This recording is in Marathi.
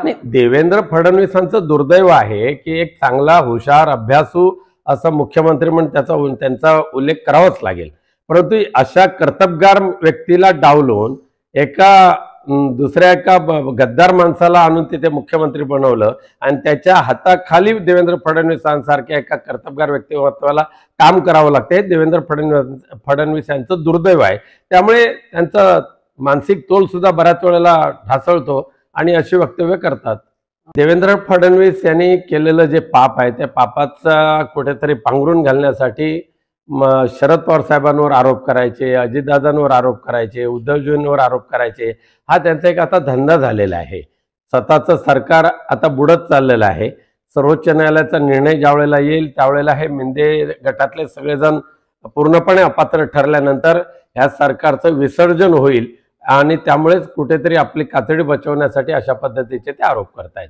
आणि देवेंद्र फडणवीसांचं दुर्दैव आहे की एक चांगला हुशार अभ्यासू असं मुख्यमंत्री म्हणून त्याचा त्यांचा उल्लेख करावाच लागेल परंतु अशा कर्तबगार व्यक्तीला डावलून एका दुसऱ्या एका गद्दार माणसाला आणून तिथे मुख्यमंत्री बनवलं आणि त्याच्या हाताखाली देवेंद्र फडणवीसांसारख्या एका कर्तबगार व्यक्तिमत्वाला काम करावं लागते देवेंद्र फडणवीस फडणवीस यांचं दुर्दैव आहे त्यामुळे त्यांचं मानसिक तोल सुद्धा बऱ्याच वेळेला ढासळतो आणि अशी वक्तव्य करतात देवेंद्र फडणवीस यांनी केलेलं जे पाप आहे त्या पापाचा कुठेतरी पांघरून घालण्यासाठी शरद पवार साहेबांवर आरोप करायचे अजितदादांवर आरोप करायचे उद्धवजींवर आरोप करायचे हा त्यांचा एक आता धंदा झालेला आहे स्वतःचं सरकार आता बुडत चाललेलं आहे सर्वोच्च न्यायालयाचा निर्णय ज्यावेळेला येईल त्यावेळेला हे मिंदे गटातले सगळेजण पूर्णपणे अपात्र ठरल्यानंतर ह्या सरकारचं विसर्जन होईल आणि त्यामुळेच कुठेतरी आपली कातडी बचवण्यासाठी अशा पद्धतीचे ते आरोप करतायत